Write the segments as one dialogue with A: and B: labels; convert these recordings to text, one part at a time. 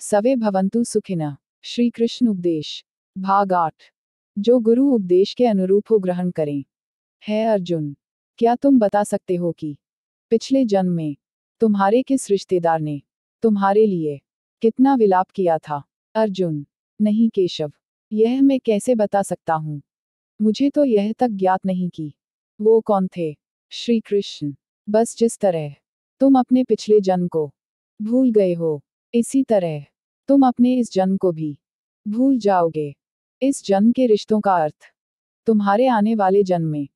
A: सवे भवंतु सुखिना श्री कृष्ण उपदेश भाग आठ जो गुरु उपदेश के अनुरूप हो ग्रहण करें है अर्जुन क्या तुम बता सकते हो कि पिछले जन्म में तुम्हारे किस रिश्तेदार ने तुम्हारे लिए कितना विलाप किया था अर्जुन नहीं केशव यह मैं कैसे बता सकता हूँ मुझे तो यह तक ज्ञात नहीं कि वो कौन थे श्री कृष्ण बस जिस तरह तुम अपने पिछले जन्म को भूल गए हो इसी तरह तुम अपने इस जन्म को भी भूल जाओगे इस जन्म के रिश्तों का अर्थ तुम्हारे आने वाले जन्म में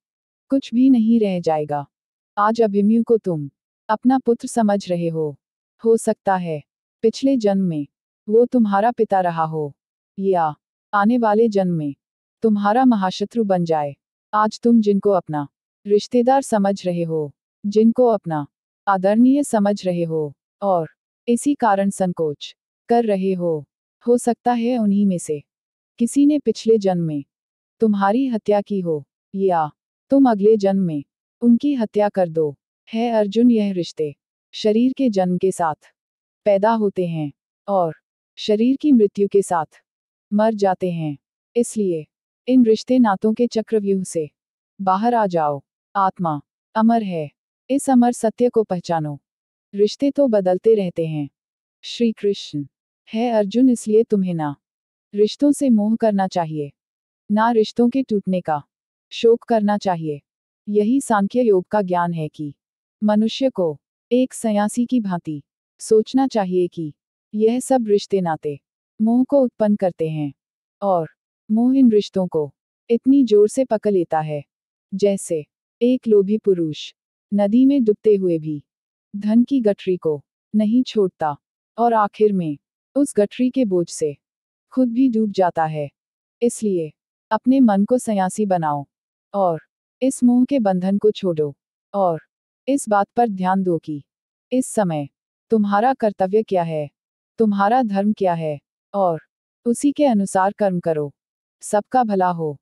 A: कुछ भी नहीं रह जाएगा आज अभिमन्यु को तुम अपना पुत्र समझ रहे हो हो सकता है पिछले जन्म में वो तुम्हारा पिता रहा हो या आने वाले जन्म में तुम्हारा महाशत्रु बन जाए आज तुम जिनको अपना रिश्तेदार समझ रहे हो जिनको अपना आदरणीय समझ रहे हो और इसी कारण संकोच कर रहे हो हो सकता है उन्हीं में से किसी ने पिछले जन्म में तुम्हारी हत्या की हो या तुम अगले जन्म में उनकी हत्या कर दो है अर्जुन यह रिश्ते शरीर के जन्म के साथ पैदा होते हैं और शरीर की मृत्यु के साथ मर जाते हैं इसलिए इन रिश्ते नातों के चक्रव्यूह से बाहर आ जाओ आत्मा अमर है इस अमर सत्य को पहचानो रिश्ते तो बदलते रहते हैं श्री कृष्ण है अर्जुन इसलिए तुम्हें ना रिश्तों से मोह करना चाहिए ना रिश्तों के टूटने का शोक करना चाहिए यही सांख्य योग का ज्ञान है कि मनुष्य को एक सयासी की भांति सोचना चाहिए कि यह सब रिश्ते नाते मोह को उत्पन्न करते हैं और मोह इन रिश्तों को इतनी जोर से पकड़ लेता है जैसे एक लोभी पुरुष नदी में डूबते हुए भी धन की गठरी को नहीं छोड़ता और आखिर में उस गठरी के बोझ से खुद भी डूब जाता है इसलिए अपने मन को सयासी बनाओ और इस मोह के बंधन को छोड़ो और इस बात पर ध्यान दो कि इस समय तुम्हारा कर्तव्य क्या है तुम्हारा धर्म क्या है और उसी के अनुसार कर्म करो सबका भला हो